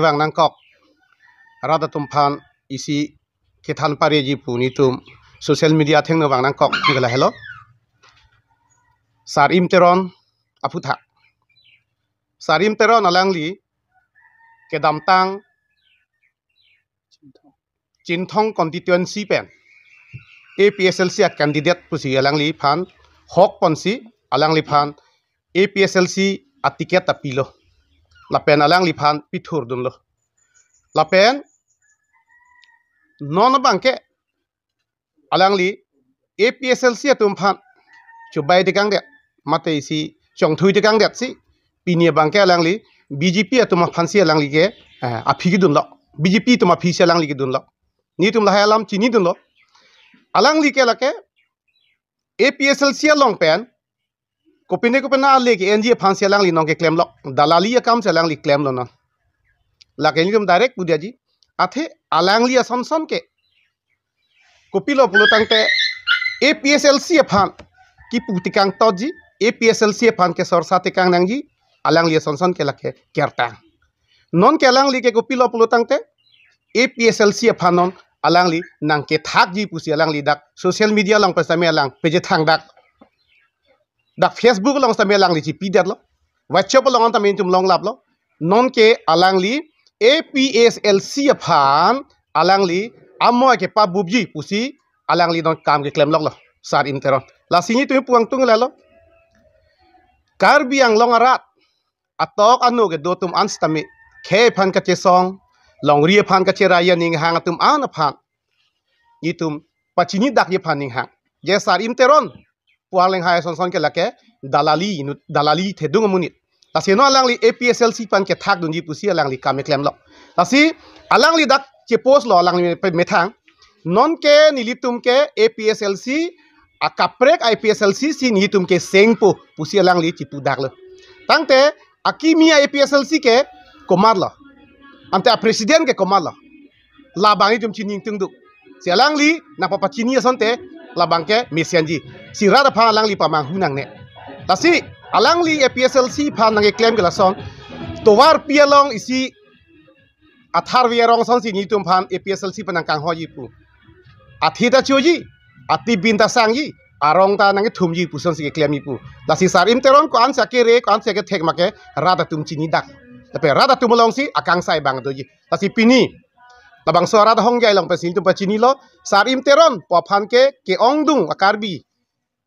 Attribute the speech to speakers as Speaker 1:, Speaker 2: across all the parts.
Speaker 1: กวังนังกอกราดตุ้มพันอีซีเคทันปารีจีปูนีตุมโซเชียลมีเดียทั้งนวังนังกอกนี่ก็เลยฮัลโหลสารีมเทรอนอภุธาสารีมเทรอนอลังลีเคดัมตังจินทงคอนดิตวนซีเป็น APSLC แคนดิเดตผู้สีอลังลีพันฮอกปอนซีอลังลีพัน APSLC อัติเกตตาพิโล lapen alang lipan pitur dun lo lapen non bangke alang li APSLC e sia tum phan chubai de kang de mate si chong thui de kang de si pinia bangke alang li BJP atuma phansi alang li ke gi eh, dun lo BJP tuma phisi alang li ke dun lo ni tum lahai alam chini dun lo alang li ke lake APSL e sia long pen kupine kupina ali ki NGA phan se lang li nong ke claim lo dalali akam se lang li claim lo na la ke ngum direct budia ji athe alang li ason son ke kupilo pulutang te APSLC phan ki putikang to ji APSLC phan ke sor sate kang nang ji alang li ason son ke lakhe kerta non ke alang li ke kupilo pulutang te APSLC phanon alangli nang ke thak ji pusi alangli dak social media lang pasame alang peje thang dak ดักเฟซบุ๊กลองสัมเมลังลีชี่พีเดอร์ลวัชชอปลองอันตามินจุ่มลองลับล็อนนเคอลังลี APSLC ผ่านอลังลีอัมโมเอเกปาบูบีพุซีอลังลีนองการเกคลมล็ลสารอินเทอร์นลาสิ่งนี้ตัวุ้มพวงตุ้งเลล็อคาร์บียงลองอรัตอัตอกันโนกเกดตุมอันสตามิเคผ่านกัจเจซองลองเรียผ่านกัจเจไรยานิงหางตุมอันผ่านยี่ตุมปัจจินีดักยี่ผ่านนิงหางเจสารอินเทอร์น puarleng hai son son ke lake dalali inu dalali te dung munit lasi no alang li APSLC pan ke thak dunji pusi alang li kame klem lok lasi alang li dak che pos lo alang li methang non ke nilitum ke APSLC a kaprek IPSLC si nilitum ke po pusi alang li chipu dak lo tangte akimi APSLC ke komar lo ante a presiden ke komar lo labang itum cini chining tung du si alang li na papa chini asante labangke mesianji si rada pha langli pa mang hunang ne tasi alangli APSLC e pha nang claim gela song towar pialong isi athar wi rong song si ni tum pha APSLC e panang kang hoji pu athida choji ati binta sangji arong ta nange thumji son si claim pu tasi sar im terong ko an sake re ko an ke, thek make rada tum chini dak tapi rada tumulong si akang sai bang doji tasi pini labang sorat hong jai lang pasil tum pachini lo sarim teron po phan ke ke ong dung bi,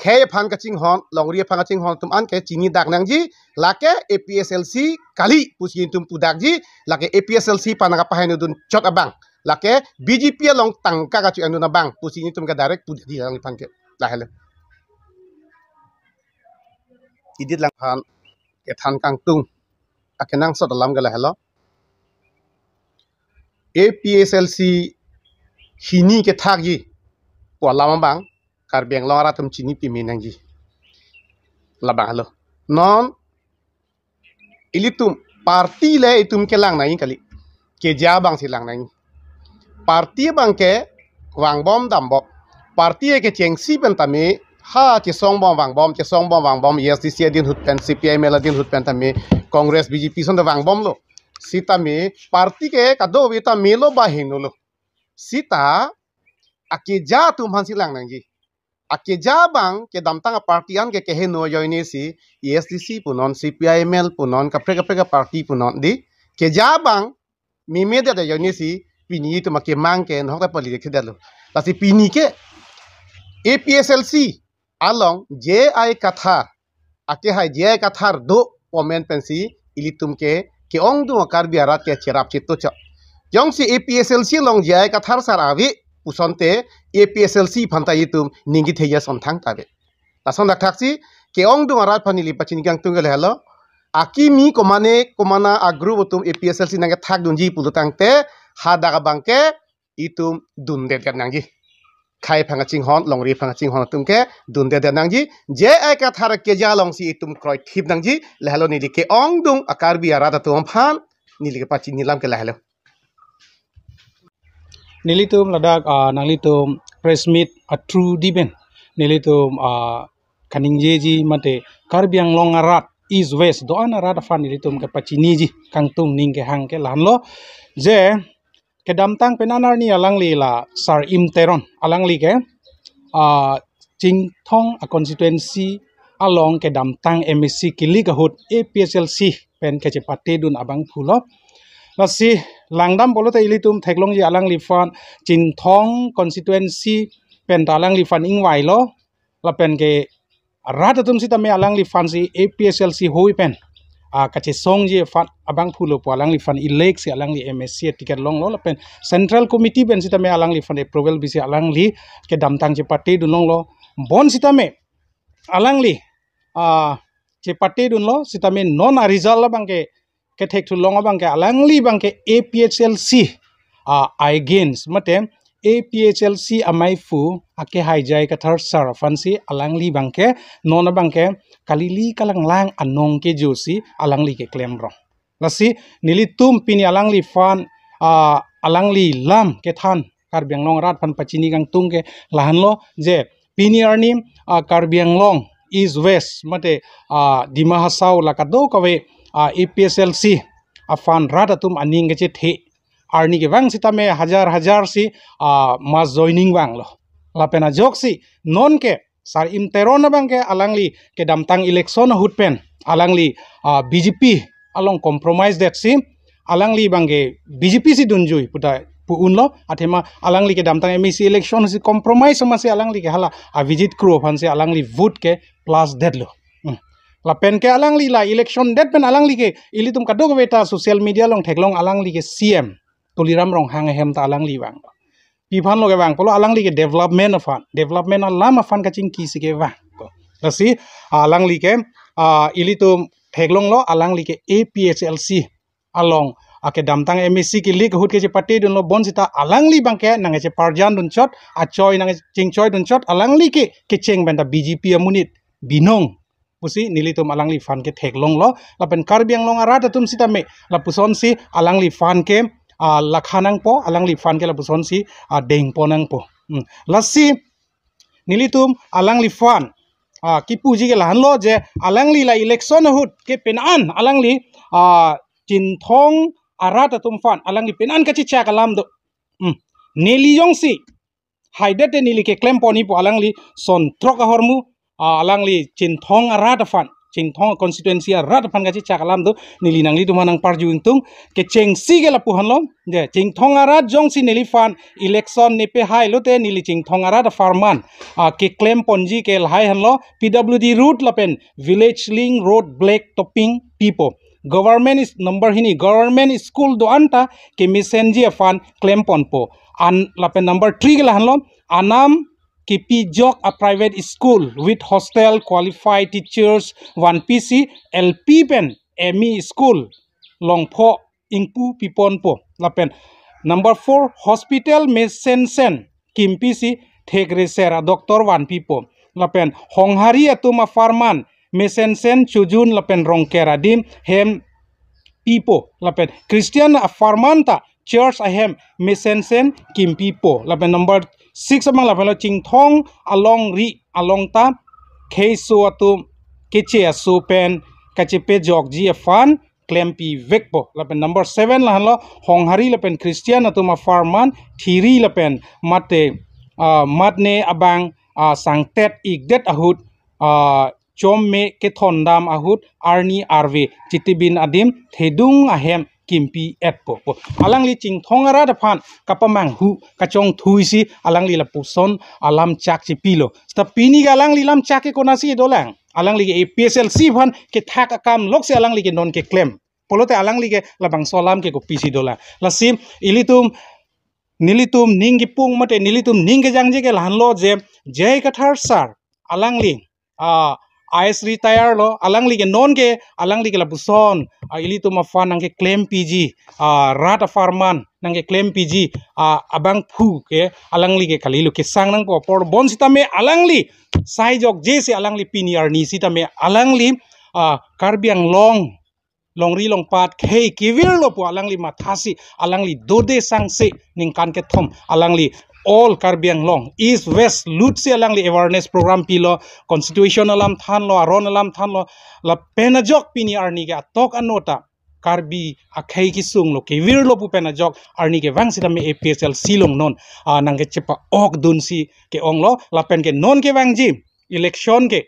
Speaker 1: khe phan ka ching hon longri phan ka ching hon tum an ke chini dak nang ji lake apslc kali pusin tum pu dak ji lake apslc pan ka pahainu dun chok abang lake BGP long tangka ka chu anu na bang pusin tum ka direct pu di lang phan ke la hele idit lang phan ke than kang tung akenang sot lam ga la APSLC hini ke thak ji wala bang kar beng lora tum chini pi menang ji labang halo non ilitum parti le itum ke lang nai kali ke ja bang si lang nai parti bang ke wang bom dam bok parti ke cheng si pen tami ha che song bom wang bom che song bom wang bom yes this year din hut pen cpi mela din hut pen tami congress bjp son da wang bom lo Sita मे party के कदो वेता मेलो बाहिनुल सीता अके जा तुम हंसी लांग नंगी अके जा बांग के दमतांग पार्टी आन के कहे नो जोइने सी ईएसडीसी पुनन सीपीआईएमएल पुनन कपरे कपरे का पार्टी पुनन दी के जा बांग मे दे दे जोइने सी पिनी तो मके मांग के नहोते पली देखे देलो लासी पिनी के एपीएसएलसी आलोंग जे आई कथा अके हाय जे आई कथार दो कमेंट पेंसी इली तुम के ke ong du makar biarat ke cherap chito cha jong si APSLC long jai kathar saravi pusonte APSLC phanta yitum ningi theya somthang tabe lason dak thaksi ke ong du marat phani li pachin gang tungal hello aki mi komane komana agru botum APSLC nange thak dunji pulutangte ha daga bangke itum dundel kan nangi Kai phanga ching hon longri ri ching hon tumke ke dun de nang ji je ai ka thar ke ja long si tum kroi thip nang ji lehalo ni ke ong dung akar bi arada ya tu am phan ni ke pachi nilam ke lehalo
Speaker 2: nilitum ladak a tum press meet a true diben nilitum a kaning je ji mate karbiang long arat is west do an arat fan nilitum ke pachi ni ji kangtung ning ke hang ke lan lo je kedamtang penanar ni alang li la sar imteron alang li ke ching thong a constituency along kedamtang MSC kili kahut APSLC pen ke chepate dun abang phulop la si langdam bolote ilitum theklong ji alang li fan thong constituency pen talang li fan ing lo la pen ke ratatum si tame alang li fan si APSLC hoi pen Ah, kache song je fan abang phulo po alang li fan elek si alang li msc ticket long lo pen central committee ben sitame alang li fan approval bisi alang li ke damtang je party dun long lo bon sitame alang li a ah, je party dun lo sitame non a result bang ke ke thek thu long bang ke alang li bang ke aphlc a against ah, mate APHLC amai fu ake jai ka thar sar alangli bangke nona bangke kalili kalang lang anong ke josi alang li ke klem rong lasi nili tum pini alang li fan uh, alang li lam ke tan karbiang long rat pan pachini kang tung ke lahan lo je pini arni uh, long is west mate uh, dimahasau lakado kawe EPSLC afan rada tum aning ke the arni ke bang sitame hajar hajar si mas joining bang lo lapena jok si non ke sar im teron bang ke alangli ke damtang election hutpen alangli uh, BJP along compromise that sim alangli bang ke BJP si dunjui puta pu unlo athema alangli ke damtang MEC election si compromise sama si alangli ke hala a visit crew phan si alangli vote ke plus that lo hmm. la pen ke alangli la election that pen alangli ke ili tum kadog beta social media long theklong alangli ke CM tuliram rong hang hem ta alangli bang pivan loge bang kalau alang like development afan development alam afan kisi ke bang si alang ah ini tuh theglong lo alang like APHLC along ake damtang MSC e ke lik hut kece pati dun lo bon sita alangli ke nang kece parjan dun chot a nang kece ching choy dun chot alang ke ke cheng benda BGP amunit binong pusi nili tum alangli fan ke thek long lo lapen karbiang long arata tum sita me la puson si alangli fan ke Ah, lakhanang po alang lifan kela buson si ah, deng po nang po hmm. lasi nilitum alang lifan ah, ki puji ke lahan lo je alang li la election hut ke penan alang li cinthong arata fan alang li penan kachi cha kalam do hmm. neli yong si haidate nili ke klem ni po alang li son troka hormu alang li cinthong arata fan cengtong thong constituency rat phan gachi chakalam do nili nangli do manang parju ke ceng si gela puhan lom de cheng jong si nili fan election ne pe hai lo nili cengtong arat farman ah ke klaim ponji ke hai han lo pwd route lapen village link road black topping people government is number hini government school do anta ke messenger fan klaim ponpo po an lapen number three gela han lom anam KP Jok, a private school with hostel, qualified teachers, 1PC, LP Pen, ME School, Longpo, Ingpu, Piponpo, Lapen. Number 4, Hospital Mesensen, Kimpisi, Tegresera, Doctor 1Pipo, Lapen. Honghari Atuma Farman, Mesensen, Chujun, Lapen Ronkeradim, Hem, Pipo, Lapen. Christian Farmanta, Church Ahem, Mesensen, Kimpipo, Lapen. Number six amang la phelo ching thong along ri along ta khe su atu keche asu pen kache pe jog ji afan klempi vekpo lapen number 7 la halo honghari lapen christian atuma farman thiri lapen mate matne abang sangtet igdet ahut chom me ke thondam ahut arni arve chitibin adim thedung ahem किमपी एप अलंगली चिंथोंगरा दफान कपमंग हु कचोंग थुइसी अलंगली लपुसोन अलम चाकची पीलो त पिनी गलंगली लम चाके कोनासी दोलांग अलंगली के एपीएसएलसी भन के थाक काम लोक से अलंगली के नोन के क्लेम पोलोते अलंगली के लबंग सोलाम के को पीसी दोला लसिम इलितुम निलितुम निंगि पुंग मते निलितुम निंगे जांग के लहनलो जे जय कथार सर अलंगली आ IS retire lo alang lige non ke alang ligi labuson uh, ili tu mafan nang ke claim PG uh, rata farman nang ke claim PG uh, abang pu ke alang lige kali lu ke sang nang ko por bon sita me alang li sai jok je si alang li piniar ni sita me alang li uh, karbiang long long ri long pat ke kivir lo pu alang li mathasi alang li dode sang se ning kan ke thom alang li all Karbiang long East West Lutsia lang li awareness program pilo constitution alam than lo aron alam than lo la penajok pini arni ga tok anota karbi akhai ki sung lo ke wir lo pu penajok arni ke wang sila me APSL silong non a nang ke chepa ok dun si ke ong lo la pen ke non ke wang ji election ke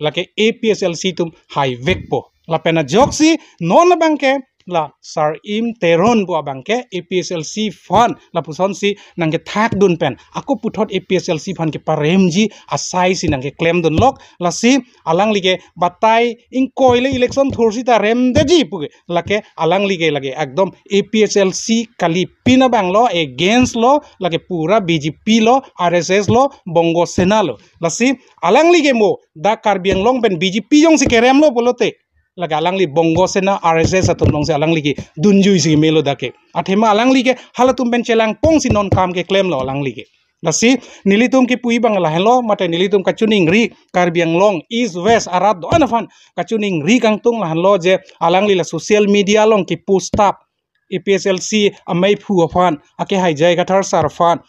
Speaker 2: la ke APSL si tum hai vek po la penajok si non la bang ke la sar im teron bu abangke APSLC e fun la puson si nangke thak dun pen aku puthot APSLC fun ke parem ji asai si nangke claim dun lok la si alang lige batai in koile election thorsi ta rem de ji puge lake alang lige lage ekdom APSLC e kali pina banglo against lo lage pura BJP lo RSS lo bongo sena lo la si alang lige mo da karbiang long pen BJP jong si kerem lo bolote laga alangli bongo sena na rss atum se alangli ki dunjui si melo dake athema alangli ke halatum ben celang pong si non kam ke claim lo alangli ke lasi nilitum ki pui bang la hello mate nilitum kacuning ri karbiang long east west arad do anafan kacuning ri kang tung la hello je alangli la social media long ki pustap. epslc amai phu afan ake hai jai gathar sar fan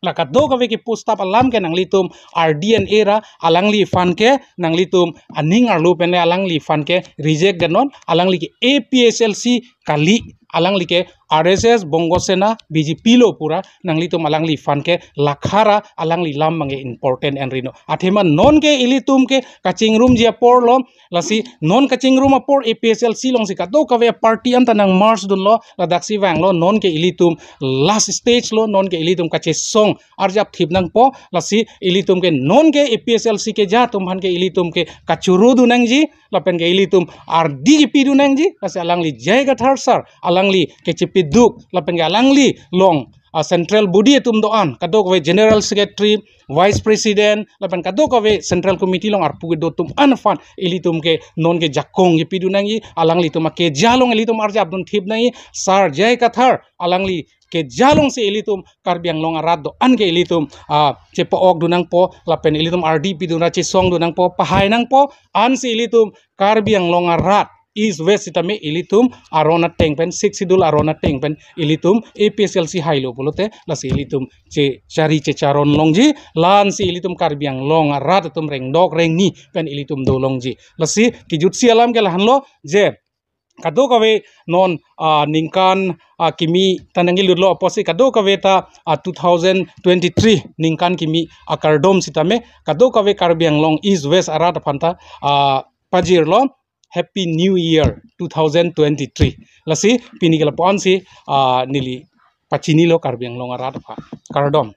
Speaker 2: lakat do kawe ki pustap alam ke nang litum ardian era alang li fan ke nang litum aning arlu penle alang li fan ke reject ganon alang li ki APSLC kali alangli ke RSS Bongosena biji pilo pura nangli tum alangli fan ke lakhara alangli lam mangi important and rino athema non ke ili tum ke kaching room jia por lo lasi non kaching room por APSL silong sika do kave party anta nang mars dun lo ladaksi vang lo non ke ili tum last stage lo non ke ili tum kache song arjap thip nang po lasi ili tum ke non ke APSL si ke ja tum han ke ili tum ke kachuru dunang ji lapen ke ili tum RDP nang ji lasi alangli jai gathar sar alang galangli ke chipi duk galang li long uh, central body tum doan kadok we general secretary vice president lapan kadok we central committee long arpu do tum anfan ili tum ke non ke jakong nangi alang alangli tum ke jalong ili tum arja abdun thib nai sar jay kathar alangli ke jalong se tum karbiang long do an ke elitum a che po ok dunang po lapen elitum rdp dunang che song dunang po pahai nang po an se tum karbiang long arad is west itami ilitum arona tengpen sixidul idul arona tengpen ilitum APSLC hailo bolote las ilitum c cari c charon longji lan si ilitum karbiang long rat tum reng dok reng ni pen ilitum do longji las si kijut si alam ke lo je kadu kawe non ningkan kimi tanangi lurlo oposi sih kadu kawe ta 2023 ningkan kimi akardom sitame kadu kawe karbiang long east west arat panta pajir lo happy new year 2023 lasi pinikala ponsi ah, nili pachini lo karbiang longa rat pha kardom